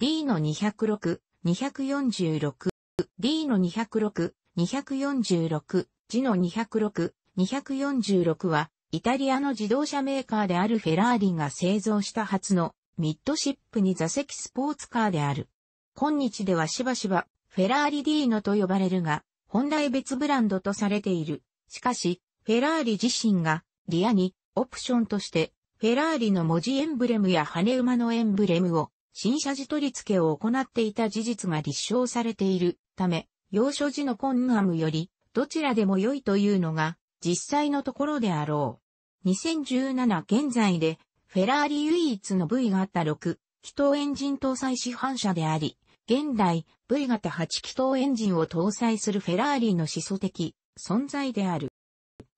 D の206、246、D の206、246、G の206、246は、イタリアの自動車メーカーであるフェラーリが製造した初のミッドシップに座席スポーツカーである。今日ではしばしばフェラーリディーノと呼ばれるが、本来別ブランドとされている。しかし、フェラーリ自身がリアにオプションとしてフェラーリの文字エンブレムや羽馬のエンブレムを新社寺取り付けを行っていた事実が立証されているため、要所寺のコンガムより、どちらでも良いというのが、実際のところであろう。2017現在で、フェラーリ唯一の V 型6、気筒エンジン搭載市販車であり、現代 V 型8気筒エンジンを搭載するフェラーリの始祖的存在である。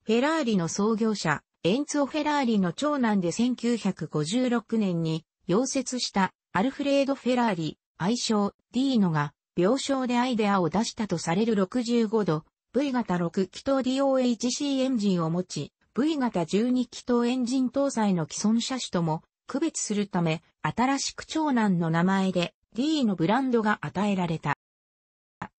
フェラーリの創業者、エンツォ・フェラーリの長男で1956年に溶接したアルフレード・フェラーリ、愛称、ディーノが、病床でアイデアを出したとされる65度、V 型6気筒 DOHC エンジンを持ち、V 型12気筒エンジン搭載の既存車種とも区別するため、新しく長男の名前で D のブランドが与えられた。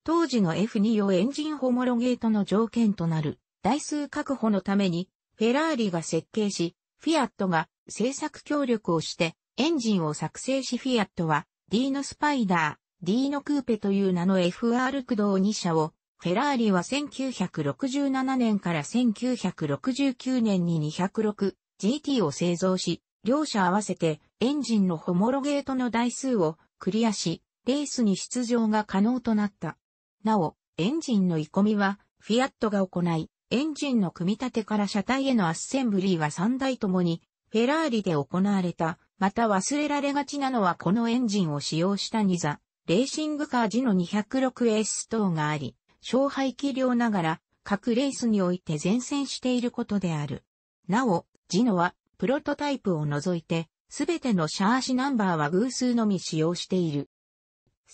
当時の F2 用エンジンホモロゲートの条件となる台数確保のために、フェラーリが設計し、フィアットが製作協力をしてエンジンを作成しフィアットは、ディーノスパイダー、ディーノクーペという名の FR 駆動2社を、フェラーリは1967年から1969年に 206GT を製造し、両社合わせてエンジンのホモロゲートの台数をクリアし、レースに出場が可能となった。なお、エンジンの移込みは、フィアットが行い、エンジンの組み立てから車体へのアッセンブリーは3台ともに、フェラーリで行われたまた忘れられがちなのはこのエンジンを使用したニザ、レーシングカージの 206S 等があり、小排気量ながら各レースにおいて前線していることである。なお、ジノはプロトタイプを除いて、すべてのシャーシナンバーは偶数のみ使用している。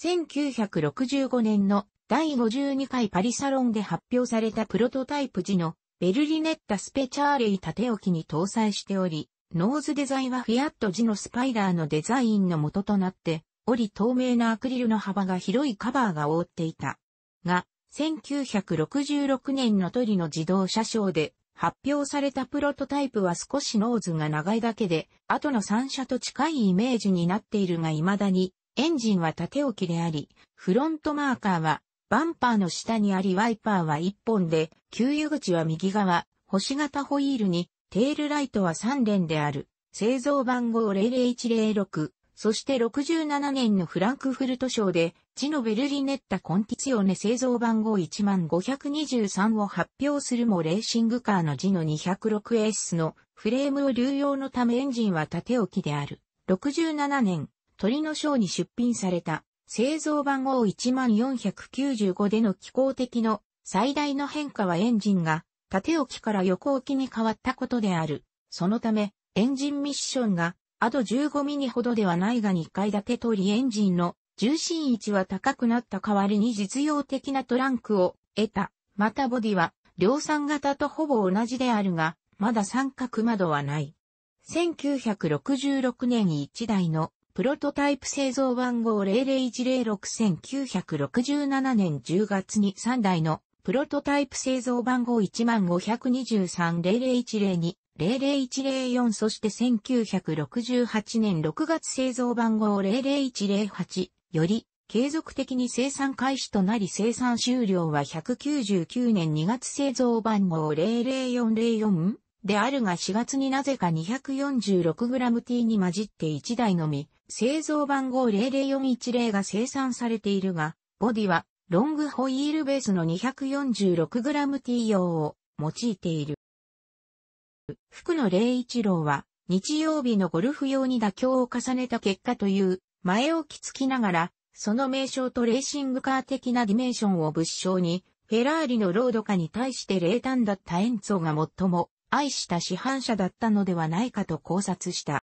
1965年の第52回パリサロンで発表されたプロトタイプ時のベルリネッタスペチャーレイ縦置きに搭載しており、ノーズデザインはフィアット時のスパイラーのデザインの元となって、折透明なアクリルの幅が広いカバーが覆っていた。が、1966年のトリの自動車ショーで発表されたプロトタイプは少しノーズが長いだけで、後の3車と近いイメージになっているが未だに、エンジンは縦置きであり、フロントマーカーはバンパーの下にありワイパーは1本で、給油口は右側、星型ホイールにテールライトは3連である、製造番号00106、そして67年のフランクフルト賞で、ジノベルリネッタコンティツヨネ製造番号1 5 2 3を発表するもレーシングカーのジノ 206S のフレームを流用のためエンジンは縦置きである。67年、鳥の賞に出品された、製造番号1 4 9 5での機構的の最大の変化はエンジンが縦置きから横置きに変わったことである。そのため、エンジンミッションが、あと15ミリほどではないが2階建て取りエンジンの重心位置は高くなった代わりに実用的なトランクを得た。またボディは量産型とほぼ同じであるが、まだ三角窓はない。1966年に1台のプロトタイプ製造番号001061967年10月に3台のプロトタイプ製造番号152300102、00104そして1968年6月製造番号00108より継続的に生産開始となり生産終了は199年2月製造番号00404であるが4月になぜか 246g t に混じって1台のみ製造番号00410が生産されているがボディはロングホイールベースの 246g 用を用いている。福野霊一郎は日曜日のゴルフ用に妥協を重ねた結果という前置きつきながら、その名称とレーシングカー的なディメンションを物証に、フェラーリのロード化に対して冷淡だったエンツォが最も愛した市販車だったのではないかと考察した。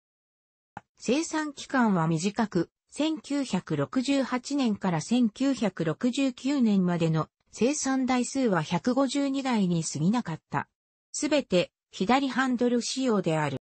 生産期間は短く、1968年から1969年までの生産台数は152台に過ぎなかった。すべて左ハンドル仕様である。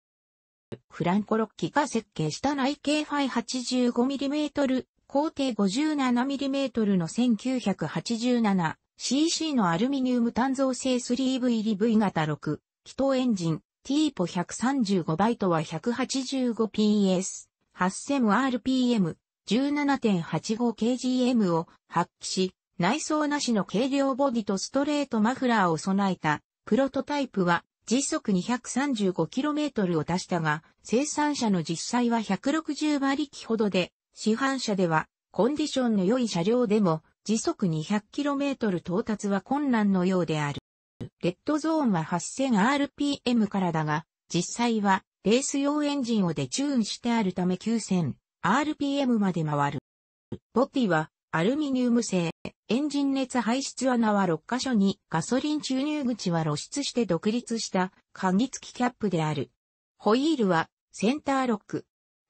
フランコロッキが設計した内径ファイ 85mm、高低 57mm の 1987cc のアルミニウム単造製 3VDV 型6、気筒エンジン、T ポ135イトは 185PS。8000rpm、17.85kgm を発揮し、内装なしの軽量ボディとストレートマフラーを備えたプロトタイプは時速 235km を出したが、生産者の実際は160馬力ほどで、市販車ではコンディションの良い車両でも時速 200km 到達は困難のようである。レッドゾーンは 8000rpm からだが、実際はレース用エンジンをデチューンしてあるため9000 RPM まで回る。ボディはアルミニウム製、エンジン熱排出穴は6箇所にガソリン注入口は露出して独立した鍵付きキャップである。ホイールはセンターロック。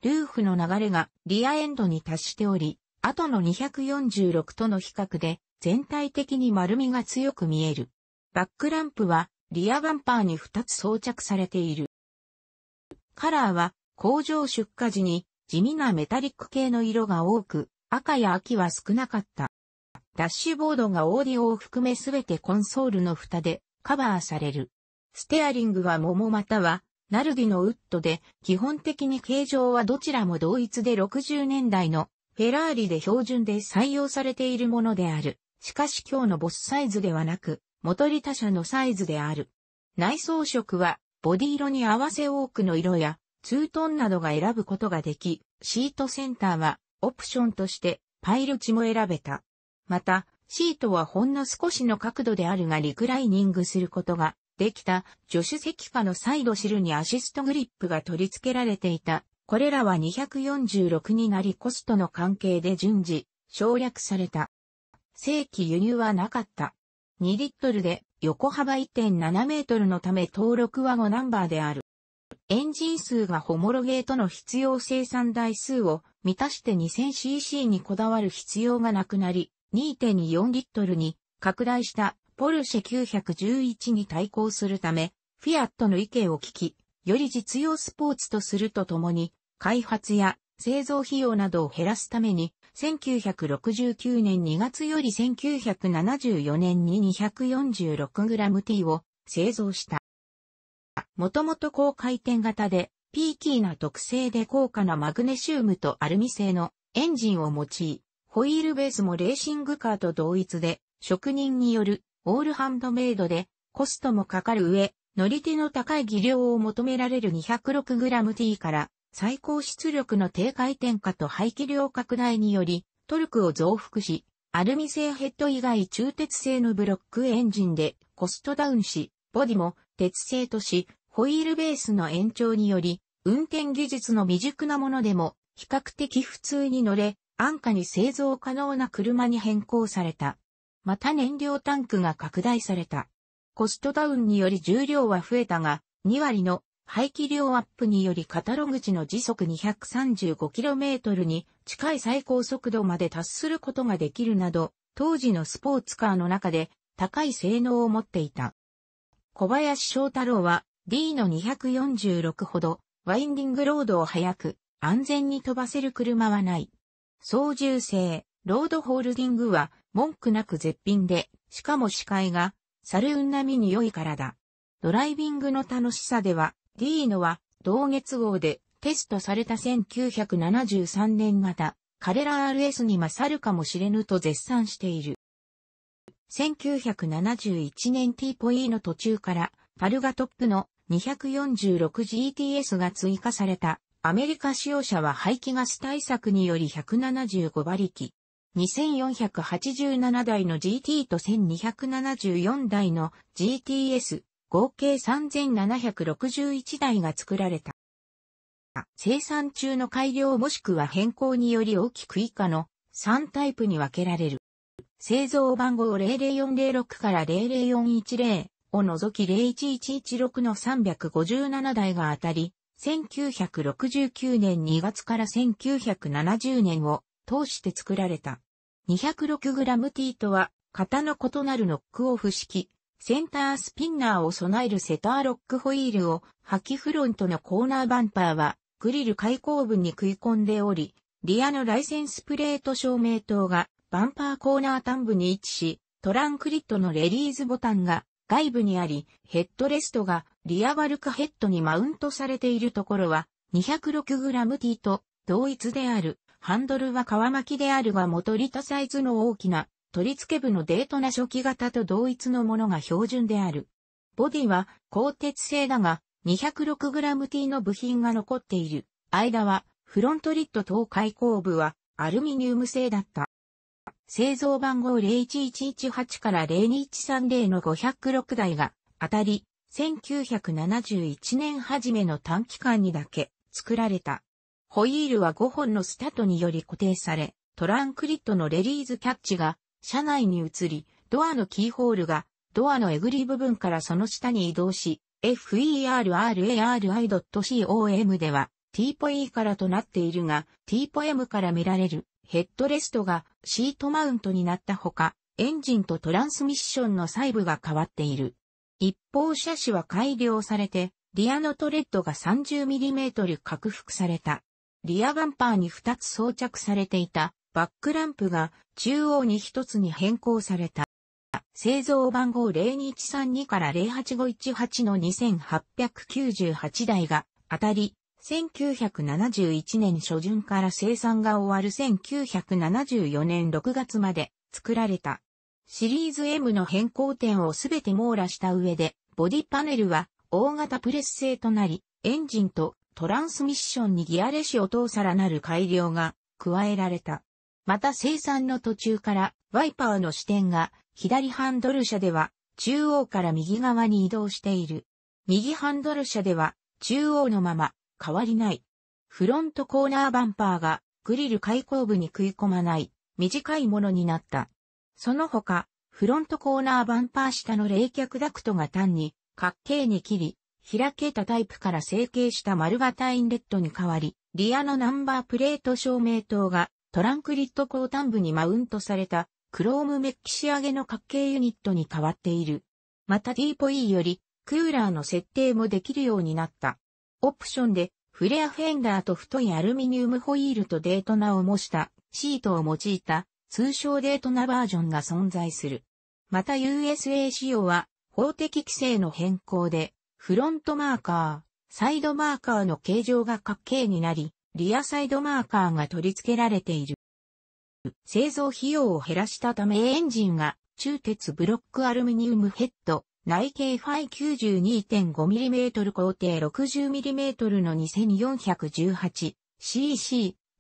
ルーフの流れがリアエンドに達しており、後の246との比較で全体的に丸みが強く見える。バックランプはリアバンパーに2つ装着されている。カラーは工場出荷時に地味なメタリック系の色が多く、赤や秋は少なかった。ダッシュボードがオーディオを含めすべてコンソールの蓋でカバーされる。ステアリングは桃またはナルディのウッドで、基本的に形状はどちらも同一で60年代のフェラーリで標準で採用されているものである。しかし今日のボスサイズではなく、元利他社のサイズである。内装色はボディ色に合わせ多くの色やツートンなどが選ぶことができ、シートセンターはオプションとしてパイル値も選べた。また、シートはほんの少しの角度であるがリクライニングすることができた助手席下のサイドシルにアシストグリップが取り付けられていた。これらは246になりコストの関係で順次省略された。正規輸入はなかった。2リットルで横幅1.7メートルのため登録は5ナンバーである。エンジン数がホモロゲートの必要生産台数を満たして 2000cc にこだわる必要がなくなり、2.4リットルに拡大したポルシェ911に対抗するため、フィアットの意見を聞き、より実用スポーツとするとともに、開発や製造費用などを減らすために、1969年2月より1974年に 246g t を製造した。もともと高回転型で、ピーキーな特性で高価なマグネシウムとアルミ製のエンジンを用い、ホイールベースもレーシングカーと同一で、職人によるオールハンドメイドで、コストもかかる上、乗り手の高い技量を求められる 206g t から最高出力の低回転化と排気量拡大により、トルクを増幅し、アルミ製ヘッド以外中鉄製のブロックエンジンでコストダウンし、ボディも鉄製とし、ホイールベースの延長により、運転技術の未熟なものでも比較的普通に乗れ、安価に製造可能な車に変更された。また燃料タンクが拡大された。コストダウンにより重量は増えたが、2割の排気量アップによりカタログ時の時速 235km に近い最高速度まで達することができるなど、当時のスポーツカーの中で高い性能を持っていた。小林翔太郎は D の246ほどワインディングロードを速く安全に飛ばせる車はない。操縦性、ロードホールディングは文句なく絶品で、しかも視界がサルーン並みに良いからだ。ドライビングの楽しさではディーノは同月号でテストされた1973年型彼ら RS に勝るかもしれぬと絶賛している。1971年 T ポイの途中からパルガトップの 246GTS が追加されたアメリカ使用者は排気ガス対策により175馬力、2487台の GT と1274台の GTS 合計3761台が作られた。生産中の改良もしくは変更により大きく以下の3タイプに分けられる。製造番号00406から00410を除き01116の357台が当たり、1969年2月から1970年を通して作られた。206g ティーは型の異なるノックオフ式センタースピンナーを備えるセターロックホイールを、破棄フロントのコーナーバンパーは、グリル開口部に食い込んでおり、リアのライセンスプレート照明灯が、バンパーコーナー端部に位置し、トランクリットのレリーズボタンが外部にあり、ヘッドレストがリアバルカヘッドにマウントされているところは 206gT と同一である。ハンドルは皮巻きであるが元リタサイズの大きな取り付け部のデートな初期型と同一のものが標準である。ボディは鋼鉄製だが 206gT の部品が残っている。間はフロントリッド等開口部はアルミニウム製だった。製造番号01118から02130の506台が当たり1971年初めの短期間にだけ作られた。ホイールは5本のスタートにより固定され、トランクリットのレリーズキャッチが車内に移り、ドアのキーホールが、ドアのえぐり部分からその下に移動し、ferrari.com では t.poe からとなっているが、t.poem から見られるヘッドレストがシートマウントになったほか、エンジンとトランスミッションの細部が変わっている。一方車種は改良されて、リアのトレッドが 30mm 拡幅された。リアバンパーに2つ装着されていたバックランプが中央に一つに変更された。製造番号02132から08518の2898台が当たり、1971年初旬から生産が終わる1974年6月まで作られた。シリーズ M の変更点をすべて網羅した上で、ボディパネルは大型プレス製となり、エンジンとトランスミッションにギアレシオ等さらなる改良が加えられた。また生産の途中からワイパーの視点が左ハンドル車では中央から右側に移動している。右ハンドル車では中央のまま変わりない。フロントコーナーバンパーがグリル開口部に食い込まない短いものになった。その他、フロントコーナーバンパー下の冷却ダクトが単に角形に切り、開けたタイプから成形した丸型インレットに変わり、リアのナンバープレート照明灯がトランクリッド後端部にマウントされたクロームメッキ仕上げの角形ユニットに変わっている。また T ポイよりクーラーの設定もできるようになった。オプションでフレアフェンダーと太いアルミニウムホイールとデートナを模したシートを用いた通称デートナバージョンが存在する。また USA 仕様は法的規制の変更でフロントマーカー、サイドマーカーの形状が角形になり、リアサイドマーカーが取り付けられている。製造費用を減らしたためエンジンが中鉄ブロックアルミニウムヘッド、内径ファイ 92.5mm 工程 60mm の 2418cc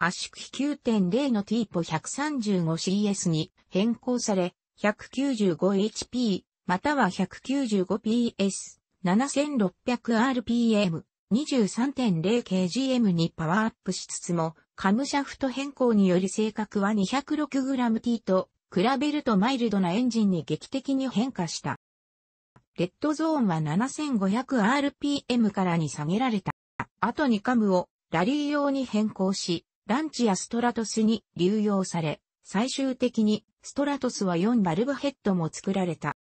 圧縮比9.0の T ポ 135CS に変更され 195HP または 195PS 7600rpm 23.0kgm にパワーアップしつつも、カムシャフト変更により性格は 206g t と比べるとマイルドなエンジンに劇的に変化した。レッドゾーンは 7500rpm からに下げられた。後にカムをラリー用に変更し、ランチやストラトスに流用され、最終的にストラトスは4バルブヘッドも作られた。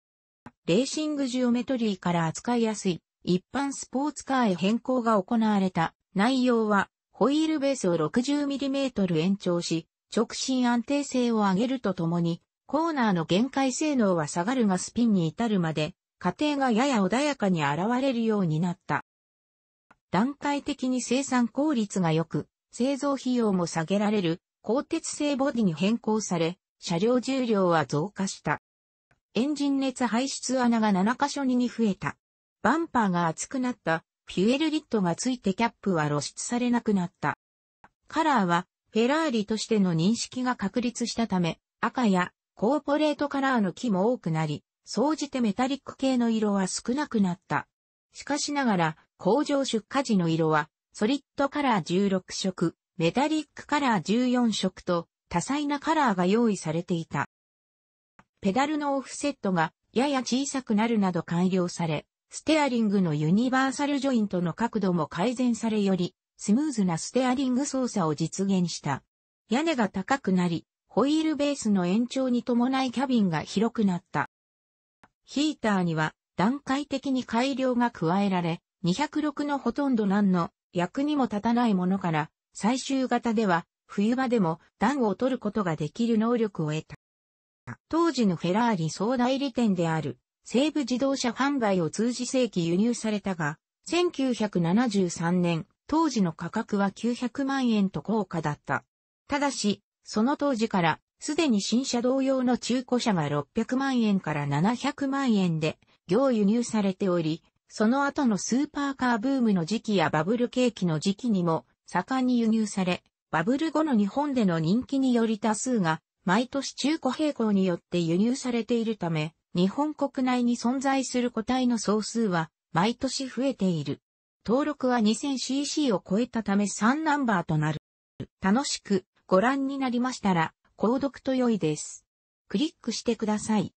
レーシングジオメトリーから扱いやすい一般スポーツカーへ変更が行われた。内容は、ホイールベースを 60mm 延長し、直進安定性を上げるとともに、コーナーの限界性能は下がるがスピンに至るまで、過程がやや穏やかに現れるようになった。段階的に生産効率が良く、製造費用も下げられる、鋼鉄製ボディに変更され、車両重量は増加した。エンジン熱排出穴が7箇所にに増えた。バンパーが厚くなったフュエルリットがついてキャップは露出されなくなった。カラーはフェラーリとしての認識が確立したため、赤やコーポレートカラーの木も多くなり、総じてメタリック系の色は少なくなった。しかしながら、工場出荷時の色は、ソリッドカラー16色、メタリックカラー14色と、多彩なカラーが用意されていた。ペダルのオフセットが、やや小さくなるなど改良され、ステアリングのユニバーサルジョイントの角度も改善されより、スムーズなステアリング操作を実現した。屋根が高くなり、ホイールベースの延長に伴いキャビンが広くなった。ヒーターには段階的に改良が加えられ、206のほとんど何の役にも立たないものから、最終型では冬場でも暖を取ることができる能力を得た。当時のフェラーリ総代理店である西部自動車販売を通じ正規輸入されたが、1973年、当時の価格は900万円と高価だった。ただし、その当時から、すでに新車同様の中古車が600万円から700万円で、業輸入されており、その後のスーパーカーブームの時期やバブル景気の時期にも盛んに輸入され、バブル後の日本での人気により多数が毎年中古並行によって輸入されているため、日本国内に存在する個体の総数は毎年増えている。登録は 2000cc を超えたため3ナンバーとなる。楽しくご覧になりましたら、購読と良いです。クリックしてください。